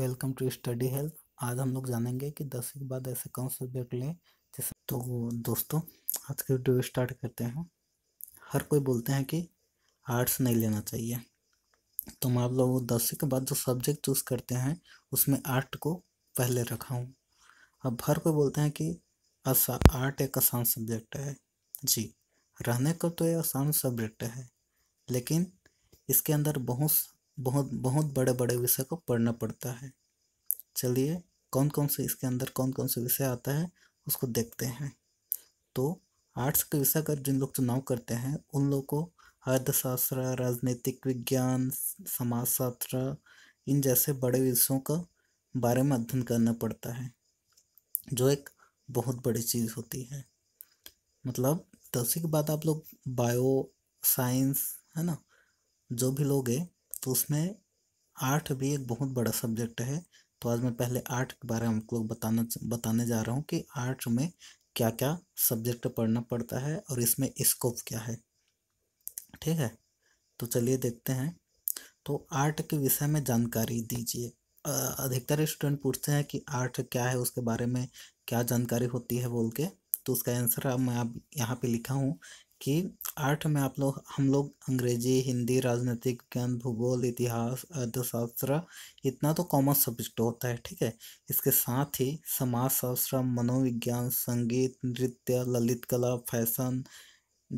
welcome to study health आज हम लोग जानेंगे कि दस के बाद ऐसे कौन से सब्जेक्ट लें जैसे तो दोस्तों आज की वीडियो स्टार्ट करते हैं हर कोई बोलते हैं कि आर्ट्स नहीं लेना चाहिए तो मैं आप लोग दसवीं के बाद जो सब्जेक्ट चूज़ करते हैं उसमें आर्ट को पहले रखा हूँ अब हर कोई बोलते हैं कि असा आर्ट एक आसान सब्जेक्ट है जी रहने को तो ये आसान सब्जेक्ट है लेकिन इसके अंदर बहुत बहुत बहुत बड़े बड़े विषय को पढ़ना पड़ता है चलिए कौन कौन से इसके अंदर कौन कौन से विषय आता है उसको देखते हैं तो आर्ट्स के विषय का जिन लोग चुनाव करते हैं उन लोग को अर्थशास्त्र राजनीतिक विज्ञान समाजशास्त्र इन जैसे बड़े विषयों का बारे में अध्ययन करना पड़ता है जो एक बहुत बड़ी चीज़ होती है मतलब दसवीं तो के बाद आप लोग बायो साइंस है ना जो भी लोग हैं तो उसमें आर्ट भी एक बहुत बड़ा सब्जेक्ट है तो आज मैं पहले आर्ट के बारे में आप लोग बताना बताने जा रहा हूँ कि आर्ट में क्या क्या सब्जेक्ट पढ़ना पड़ता है और इसमें स्कोप क्या है ठीक है तो चलिए देखते हैं तो आर्ट के विषय में जानकारी दीजिए अधिकतर स्टूडेंट पूछते हैं कि आर्ट क्या है उसके बारे में क्या जानकारी होती है बोल के तो उसका आंसर मैं आप यहाँ पे लिखा हूँ कि आर्ट में आप लोग हम लोग अंग्रेजी हिंदी राजनीतिक ज्ञान भूगोल इतिहास अर्थशास्त्र इतना तो कॉमन सब्जेक्ट होता है ठीक है इसके साथ ही समाजशास्त्र मनोविज्ञान संगीत नृत्य ललित कला फैशन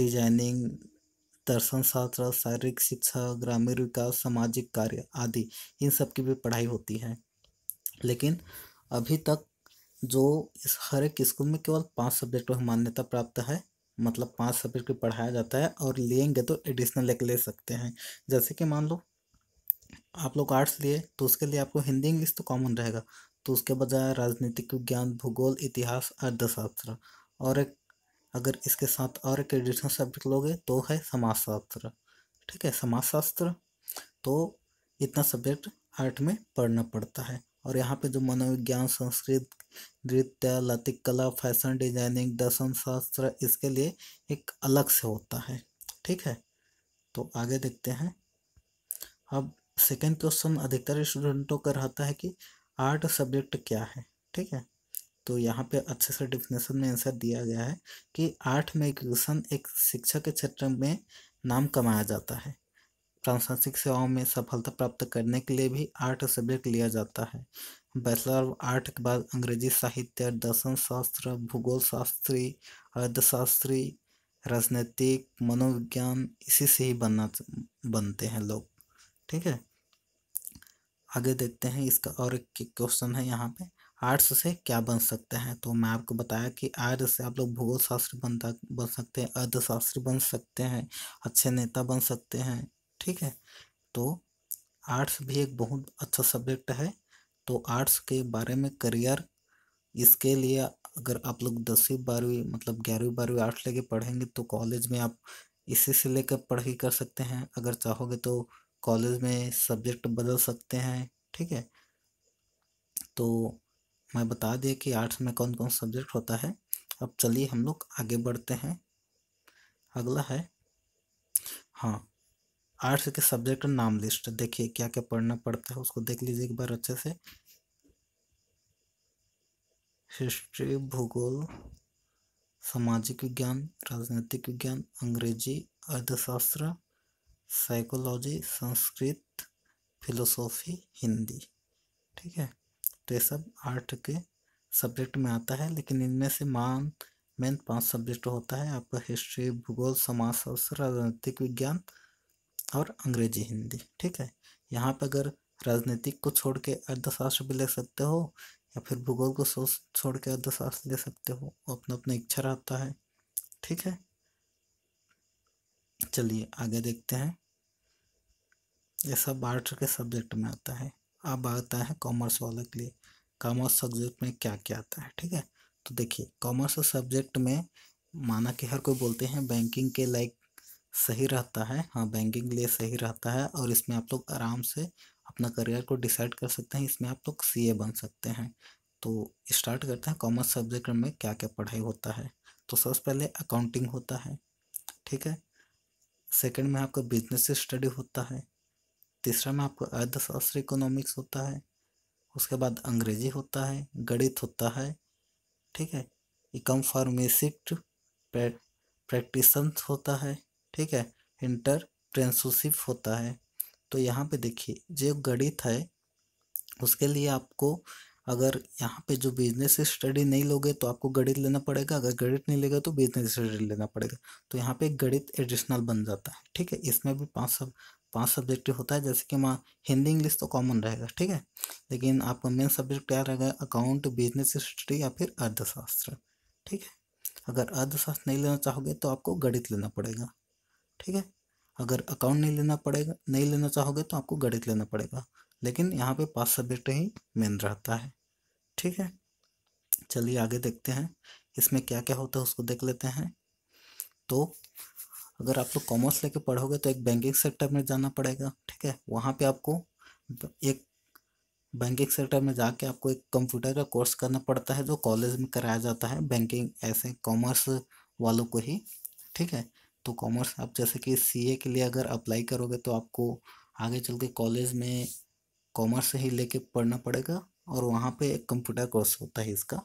डिजाइनिंग दर्शन शास्त्र शारीरिक शिक्षा ग्रामीण विकास सामाजिक कार्य आदि इन सब की भी पढ़ाई होती है लेकिन अभी तक जो इस हर एक स्कूल में केवल पांच सब्जेक्ट में मान्यता प्राप्त है मतलब पांच सब्जेक्ट पढ़ाया जाता है और लेंगे तो एडिशनल एक ले सकते हैं जैसे कि मान लो आप लोग आर्ट्स लिए तो उसके लिए आपको हिंदी इंग्लिश तो कॉमन रहेगा तो उसके बजाय राजनीतिक विज्ञान भूगोल इतिहास अर्थशास्त्र और एक अगर इसके साथ और एक एडिशनल सब्जेक्ट लोगे तो है समाजशास्त्र ठीक है समाजशास्त्र तो इतना सब्जेक्ट आर्ट में पढ़ना पड़ता है और यहाँ पे जो मनोविज्ञान संस्कृत नृत्य लतिक कला फैशन डिजाइनिंग दर्शन शास्त्र इसके लिए एक अलग से होता है ठीक है तो आगे देखते हैं अब सेकेंड क्वेश्चन अधिकतर स्टूडेंटों का रहता है कि आर्ट सब्जेक्ट क्या है ठीक है तो यहाँ पे अच्छे से डिफिनेशन में आंसर दिया गया है कि आर्ट में एक शिक्षा के क्षेत्र में नाम कमाया जाता है प्रशासनिक सेवाओं में सफलता प्राप्त करने के लिए भी आर्ट सब्जेक्ट लिया जाता है बैचलर ऑफ आर्ट के बाद अंग्रेजी साहित्य दर्शन शास्त्र भूगोल शास्त्री अर्थशास्त्री राजनीतिक मनोविज्ञान इसी से ही बनना बनते हैं लोग ठीक है आगे देखते हैं इसका और एक क्वेश्चन है यहाँ पे आर्ट्स से क्या बन सकते हैं तो मैं आपको बताया कि आर्ट से आप लोग भूगोल शास्त्र बनता बन सकते हैं अर्थशास्त्री बन सकते हैं अच्छे नेता बन सकते हैं ठीक है तो आर्ट्स भी एक बहुत अच्छा सब्जेक्ट है तो आर्ट्स के बारे में करियर इसके लिए अगर आप लोग दसवीं बारहवीं मतलब ग्यारहवीं बारहवीं आर्ट्स लेके पढ़ेंगे तो कॉलेज में आप इसी से लेकर पढ़ाई कर सकते हैं अगर चाहोगे तो कॉलेज में सब्जेक्ट बदल सकते हैं ठीक है तो मैं बता दिया कि आर्ट्स में कौन कौन सब्जेक्ट होता है अब चलिए हम लोग आगे बढ़ते हैं अगला है हाँ आर्ट्स के सब्जेक्ट नाम लिस्ट देखिए क्या क्या पढ़ना पड़ता है उसको देख लीजिए एक बार अच्छे से हिस्ट्री भूगोल सामाजिक विज्ञान राजनीतिक विज्ञान अंग्रेजी अर्थशास्त्र साइकोलॉजी संस्कृत फिलोसॉफी हिंदी ठीक है तो ये सब आर्ट के सब्जेक्ट में आता है लेकिन इनमें से मान मेन पांच सब्जेक्ट होता है आपका हिस्ट्री भूगोल समाजशास्त्र राजनीतिक विज्ञान और अंग्रेजी हिंदी ठीक है यहाँ पर अगर राजनीतिक को छोड़ के अर्थशास्त्र भी ले सकते हो या फिर भूगोल को सोच छोड़ के अर्थशास्त्र ले सकते हो अपना अपना इच्छा रहता है ठीक है चलिए आगे देखते हैं ये सब आर्ट्स के सब्जेक्ट में आता है अब आता है कॉमर्स वाले के लिए कॉमर्स सब्जेक्ट में क्या क्या आता है ठीक है तो देखिए कॉमर्स सब्जेक्ट में माना कि हर कोई बोलते हैं बैंकिंग के लाइक सही रहता है हाँ बैंकिंग लिए सही रहता है और इसमें आप लोग आराम से अपना करियर को डिसाइड कर सकते हैं इसमें आप लोग सी बन सकते हैं तो स्टार्ट करते हैं कॉमर्स सब्जेक्ट में क्या क्या पढ़ाई होता है तो सबसे पहले अकाउंटिंग होता है ठीक है सेकंड में आपका बिजनेस स्टडी होता है तीसरा में आपको अर्थशास्त्र इकोनॉमिक्स होता है उसके बाद अंग्रेजी होता है गणित होता है ठीक है इकम फार्मेसिट प्रैक्टिस होता है ठीक है इंटरप्रेंसशिप होता है तो यहाँ पे देखिए जो गणित है उसके लिए आपको अगर यहाँ पे जो बिजनेस स्टडी नहीं लोगे तो आपको गणित लेना पड़ेगा अगर गणित नहीं लेगा तो बिजनेस स्टडी लेना पड़ेगा तो यहाँ पे गणित एडिशनल बन जाता है ठीक है इसमें भी पाँच सब पाँच सब्जेक्ट होता है जैसे कि माँ हिंदी इंग्लिश तो कॉमन रहेगा ठीक है लेकिन आपका मेन सब्जेक्ट क्या रहेगा अकाउंट बिजनेस स्टडी या फिर अर्थशास्त्र ठीक है अगर अर्थशास्त्र नहीं लेना चाहोगे तो आपको गणित लेना पड़ेगा ठीक है अगर अकाउंट नहीं लेना पड़ेगा नहीं लेना चाहोगे तो आपको गणित लेना पड़ेगा लेकिन यहाँ पे पाँच सब्जेक्ट ही मेन रहता है ठीक है चलिए आगे देखते हैं इसमें क्या क्या होता है उसको देख लेते हैं तो अगर आप लोग कॉमर्स लेके पढ़ोगे तो एक बैंकिंग सेक्टर में जाना पड़ेगा ठीक है वहाँ पे आपको एक बैंकिंग सेक्टर में जाके आपको एक कंप्यूटर का कोर्स करना पड़ता है जो कॉलेज में कराया जाता है बैंकिंग ऐसे कॉमर्स वालों को ही ठीक है तो कॉमर्स आप जैसे कि सीए के लिए अगर अप्लाई करोगे तो आपको आगे चल के कॉलेज में कॉमर्स से ही लेके पढ़ना पड़ेगा और वहाँ पे एक कंप्यूटर कोर्स होता है इसका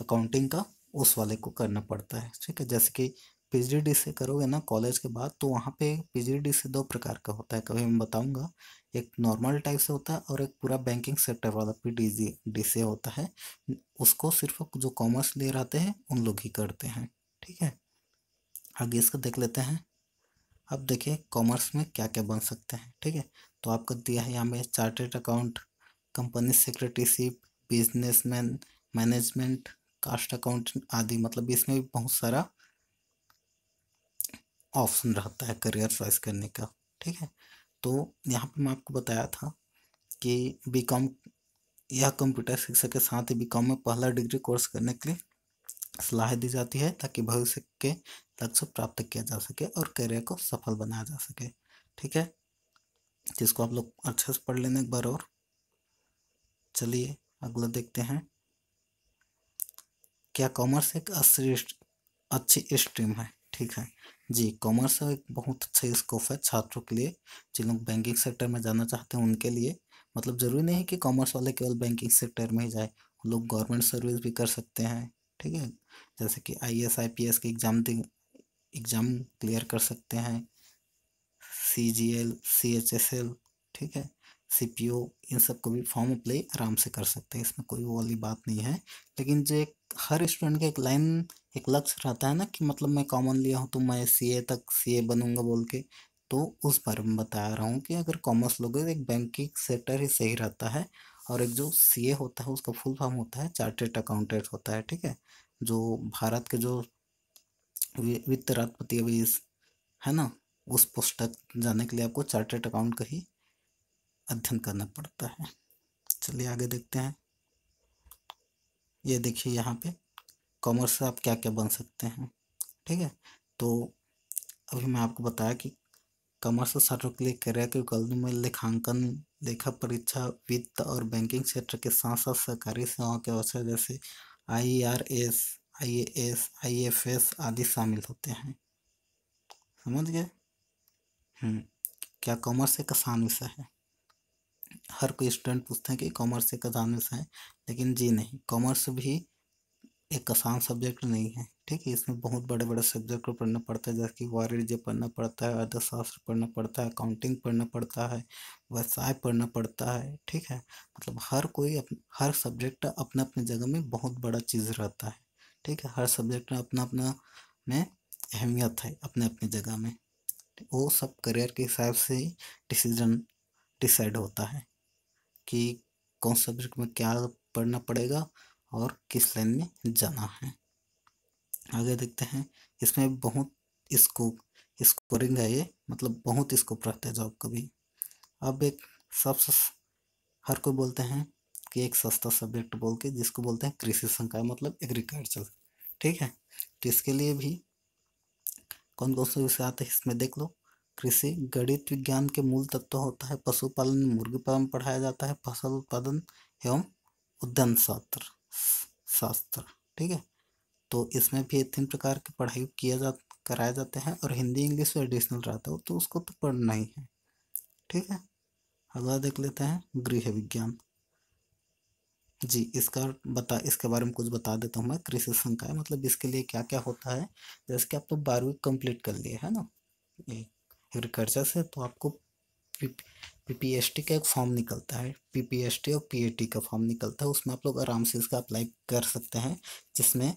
अकाउंटिंग का उस वाले को करना पड़ता है ठीक है जैसे कि पीजीडी से करोगे ना कॉलेज के बाद तो वहाँ पे पीजीडी से दो प्रकार का होता है कभी मैं बताऊँगा एक नॉर्मल टाइप से होता है और एक पूरा बैंकिंग सेक्टर वाला पी डी से होता है उसको सिर्फ जो कॉमर्स ले रहते हैं उन लोग ही करते हैं ठीक है आगे इसको देख लेते हैं अब देखिए कॉमर्स में क्या क्या बन सकते हैं ठीक है तो आपको दिया है यहाँ में chartered account company secretaryship businessman management cost account आदि मतलब इसमें भी बहुत सारा ऑप्शन रहता है करियर चॉइस करने का ठीक है तो यहाँ पे मैं आपको बताया था कि बी कॉम यह कंप्यूटर शिक्षा के साथ ही बी कॉम में पहला डिग्री कोर्स करने के लिए सलाह दी जाती है ताकि भविष्य के लक्ष्य प्राप्त किया जा सके और करियर को सफल बनाया जा सके ठीक है जिसको आप लोग अच्छे से पढ़ लेने एक बार और चलिए अगला देखते हैं क्या कॉमर्स एक अश्रेष्ठ अच्छी स्ट्रीम है ठीक है जी कॉमर्स एक बहुत अच्छा स्कोप है छात्रों के लिए जिन लोग बैंकिंग सेक्टर में जाना चाहते हैं उनके लिए मतलब ज़रूरी नहीं है कि कॉमर्स वाले केवल बैंकिंग सेक्टर में ही जाए लोग गवर्नमेंट सर्विस भी कर सकते हैं ठीक है जैसे कि आईएएस आईपीएस के एग्ज़ाम दे एग्ज़ाम क्लियर कर सकते हैं C G L C H S L ठीक है सी पी ओ इन सब को भी फॉर्म अप्लाई आराम से कर सकते हैं इसमें कोई वो वाली बात नहीं है लेकिन जो एक हर स्टूडेंट का एक लाइन एक लक्ष्य रहता है ना कि मतलब मैं कॉमन लिया हूँ तो मैं सी ए तक सी ए बनूँगा बोल के तो उस बारे में बता रहा हूँ कि अगर कॉमर्स लोगे तो एक बैंकिंग सेक्टर ही सही रहता है और एक जो सी ए होता है उसका फुल फॉर्म होता है चार्टेड अकाउंटेंट होता है ठीक है जो भारत के जो वित्त राष्ट्रपति अभी है ना उस पोस्ट तक जाने के लिए आपको चार्टेड अकाउंट का ही अध्ययन करना पड़ता है चलिए आगे देखते हैं ये देखिए यहाँ पे कॉमर्स से आप क्या क्या बन सकते हैं ठीक है तो अभी मैं आपको बताया कि कॉमर्स छात्रों के लिए करियर के विकल्प में लेखांकन लेखा परीक्षा वित्त और बैंकिंग क्षेत्र के साथ साथ सरकारी सेवाओं के अवसर जैसे I R S I A S I F S आदि शामिल होते हैं समझ गए हम्म, क्या कॉमर्स एक आसान विषय है हर कोई स्टूडेंट पूछते हैं कि कॉमर्स एक आसान विषय है लेकिन जी नहीं कॉमर्स भी एक आसान सब्जेक्ट नहीं है ठीक है इसमें बहुत बड़े बड़े सब्जेक्ट को पढ़ना पड़ता है जैसे कि वाणिज्य पढ़ना पड़ता है अर्थशास्त्र पढ़ना पड़ता है अकाउंटिंग पढ़ना पड़ता है व्यवसाय पढ़ना पड़ता है ठीक है मतलब हर कोई अपन, हर सब्जेक्ट अपने अपने जगह में बहुत बड़ा चीज़ रहता है ठीक है हर सब्जेक्ट में अपना अपना में अहमियत है अपने अपने जगह में वो सब करियर के हिसाब से ही डिसीजन डिसाइड होता है कि कौन सब्जेक्ट में क्या पढ़ना पड़ेगा और किस लाइन में जाना है आगे देखते हैं इसमें बहुत स्कोप स्कोरिंग है ये मतलब बहुत स्कोप रहता है जॉब का भी अब एक सबसे हर कोई बोलते हैं कि एक सस्ता सब्जेक्ट बोल के जिसको बोलते हैं कृषि संकाय मतलब एग्रीकल्चर ठीक है तो इसके लिए भी कौन कौन से विषय आते हैं इसमें देख लो कृषि गणित विज्ञान के मूल तत्व तो होता है पशुपालन मुर्गी पालन पढ़ाया जाता है फसल उत्पादन एवं उद्यान शास्त्र शास्त्र ठीक है तो इसमें भी तीन प्रकार की पढ़ाई किया जा कराए जाते हैं और हिंदी इंग्लिश एडिशनल रहता हो तो उसको तो पढ़ना ही है ठीक है अगला देख लेते हैं गृह विज्ञान जी इसका बता इसके बारे में कुछ बता देता हूँ मैं कृषि संकाय मतलब इसके लिए क्या क्या होता है जैसे कि आप तो बारहवीं कंप्लीट कर लिए है ना एग्रीकल्चर से तो आपको पीपीएसटी का एक फॉर्म निकलता है पीपीएसटी और पीएटी का फॉर्म निकलता है उसमें आप लोग आराम से इसका अप्लाई कर सकते हैं जिसमें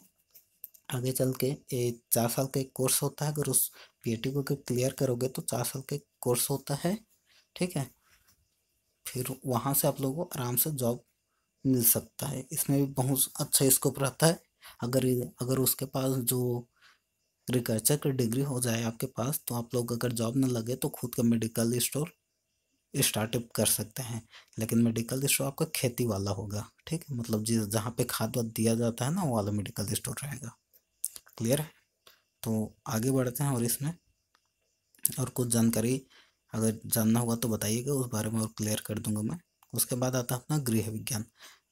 आगे चल के ए, चार साल का एक कोर्स होता है अगर उस पीएटी को क्लियर करोगे तो चार साल का कोर्स होता है ठीक है फिर वहाँ से आप लोगों को आराम से जॉब मिल सकता है इसमें भी बहुत अच्छा स्कोप रहता है अगर अगर उसके पास जो एग्रीकल्चर की डिग्री हो जाए आपके पास तो आप लोग अगर जॉब ना लगे तो खुद का मेडिकल स्टोर स्टार्टअप कर सकते हैं लेकिन मेडिकल स्टोर आपका खेती वाला होगा ठीक है मतलब जिस जहाँ पे खाद वाद दिया जाता है ना वो वाला मेडिकल स्टोर रहेगा क्लियर है तो आगे बढ़ते हैं और इसमें और कुछ जानकारी अगर जानना होगा तो बताइएगा उस बारे में और क्लियर कर दूंगा मैं उसके बाद आता है अपना गृह विज्ञान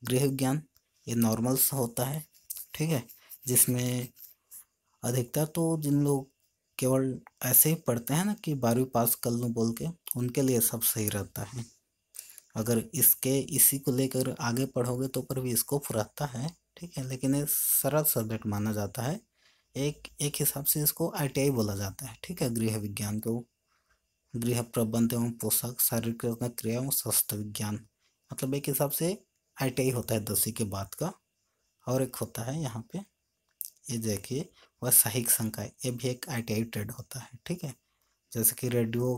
गृह विज्ञान ये नॉर्मल होता है ठीक है जिसमें अधिकतर तो जिन लोग केवल ऐसे ही पढ़ते हैं ना कि बारहवीं पास कर लूँ बोल के उनके लिए सब सही रहता है अगर इसके इसी को लेकर आगे पढ़ोगे तो पर भी स्कोप रहता है ठीक है लेकिन ये सरल सब्जेक्ट माना जाता है एक एक हिसाब से इसको आई बोला जाता है ठीक है गृह विज्ञान को गृह प्रबंध एवं पोषक शारीरिक क्रिया एवं स्वास्थ्य विज्ञान मतलब एक हिसाब से आई होता है दसवीं के बाद का और एक होता है यहाँ पे ये देखिए वह सहायक संकाय ये भी एक आई ट्रेड होता है ठीक है जैसे कि रेडियो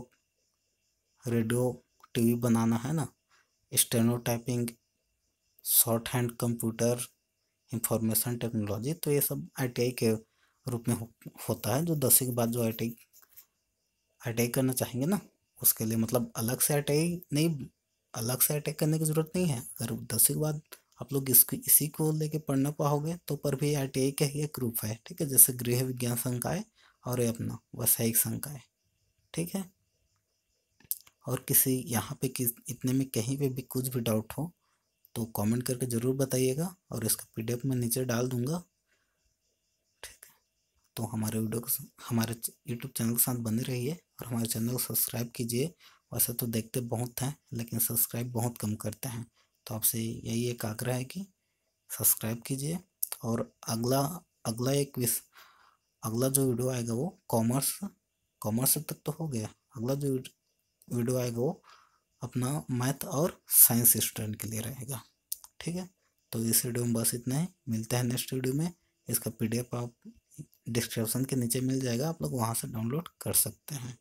रेडियो टीवी बनाना है ना steno typing shorthand computer information technology तो ये सब आई के रूप में हो, होता है जो दसवीं के बाद जो आई टी आई करना चाहेंगे ना उसके लिए मतलब अलग से आई नहीं अलग से आई करने की ज़रूरत नहीं है अगर दसवीं के बाद आप लोग इसको इसी को लेके पढ़ना पाओगे तो पर भी आर टी आई का ही एक रूप है ठीक है जैसे गृह विज्ञान संकाय और ये अपना व्यावसायिक संकाय ठीक है और किसी यहाँ पे किस इतने में कहीं पे भी कुछ भी डाउट हो तो कमेंट करके ज़रूर बताइएगा और इसका एफ मैं नीचे डाल दूँगा ठीक है तो हमारे वीडियो को हमारे यूट्यूब चैनल के साथ बने रहिए और हमारे चैनल को सब्सक्राइब कीजिए वैसे तो देखते बहुत हैं लेकिन सब्सक्राइब बहुत कम करते हैं तो आपसे यही एक आग्रह है कि सब्सक्राइब कीजिए और अगला अगला एक विस अगला जो वीडियो आएगा वो कॉमर्स कॉमर्स तक तो हो गया अगला जो वीडियो आएगा वो अपना मैथ और साइंस स्टूडेंट के लिए रहेगा ठीक है तो इस वीडियो में बस इतना ही मिलते हैं नेक्स्ट वीडियो में इसका पी आप डिस्क्रिप्शन के नीचे मिल जाएगा आप लोग वहाँ से डाउनलोड कर सकते हैं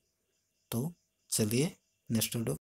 तो चलिए नेक्स्ट वीडियो